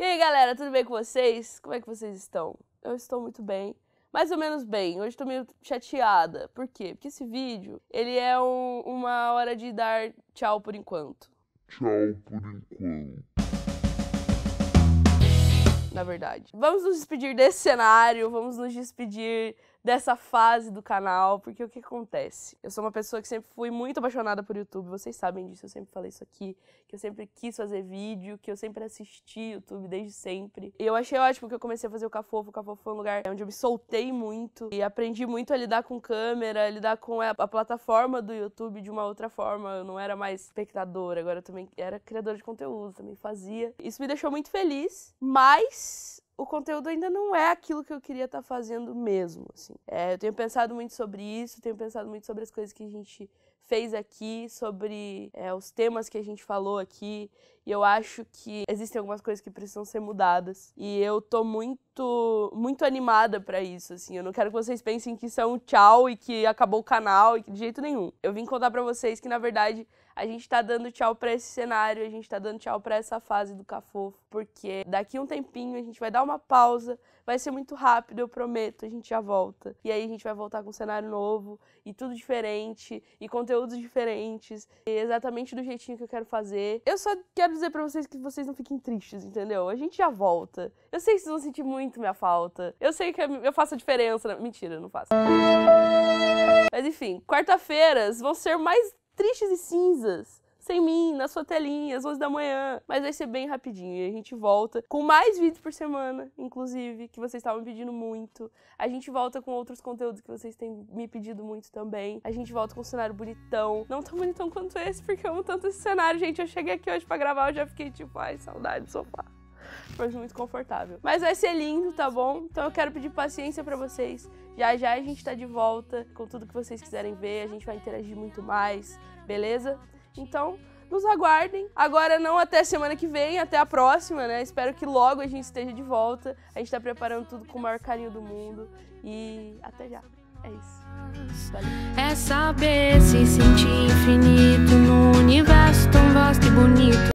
E aí, galera, tudo bem com vocês? Como é que vocês estão? Eu estou muito bem. Mais ou menos bem. Hoje estou meio chateada. Por quê? Porque esse vídeo, ele é um, uma hora de dar tchau por enquanto. Tchau por enquanto. Na verdade. Vamos nos despedir desse cenário, vamos nos despedir dessa fase do canal, porque o que acontece? Eu sou uma pessoa que sempre fui muito apaixonada por YouTube, vocês sabem disso, eu sempre falei isso aqui, que eu sempre quis fazer vídeo, que eu sempre assisti YouTube desde sempre. E eu achei ótimo que eu comecei a fazer o Cafofo, o Cafofo foi um lugar onde eu me soltei muito e aprendi muito a lidar com câmera, a lidar com a, plataforma do YouTube de uma outra forma, eu não era mais espectadora, agora eu também era criadora de conteúdo, também fazia. Isso me deixou muito feliz, mas o conteúdo ainda não é aquilo que eu queria estar tá fazendo mesmo, assim. É, eu tenho pensado muito sobre isso, tenho pensado muito sobre as coisas que a gente fez aqui, sobre é, os temas que a gente falou aqui, e eu acho que existem algumas coisas que precisam ser mudadas. E eu tô muito muito muito animada para isso, assim. Eu não quero que vocês pensem que isso é um tchau e que acabou o canal, e que, de jeito nenhum. Eu vim contar para vocês que na verdade a gente tá dando tchau para esse cenário, a gente tá dando tchau para essa fase do Cafofo, porque daqui um tempinho a gente vai dar uma pausa, vai ser muito rápido, eu prometo, a gente já volta. E aí a gente vai voltar com um cenário novo e tudo diferente e conteúdos diferentes, e exatamente do jeitinho que eu quero fazer. Eu só quero dizer para vocês que vocês não fiquem tristes, entendeu? A gente já volta. Eu sei que vocês vão sentir muito muito minha falta. Eu sei que é eu faço a diferença. Né? Mentira, não faço. Mas enfim, quarta-feiras vão ser mais tristes e cinzas sem mim, na sua telinha, às 11 da manhã. Mas vai ser bem rapidinho e a gente volta com mais vídeos por semana, inclusive, que vocês estavam pedindo muito. A gente volta com outros conteúdos que vocês têm me pedido muito também. A gente volta com um cenário bonitão. Não tão bonitão quanto esse, porque eu amo tanto esse cenário, gente. Eu cheguei aqui hoje para gravar, eu já fiquei tipo, ai, saudade do sofá foi muito confortável. Mas vai ser lindo, tá bom? Então eu quero pedir paciência para vocês. Já já a gente tá de volta com tudo que vocês quiserem ver, a gente vai interagir muito mais, beleza? Então, nos aguardem. Agora não até semana que vem, até a próxima, né? Espero que logo a gente esteja de volta. A gente tá preparando tudo com o maior carinho do mundo e até já. É isso. Valeu. É saber se sentir infinito no universo tão vasto e bonito.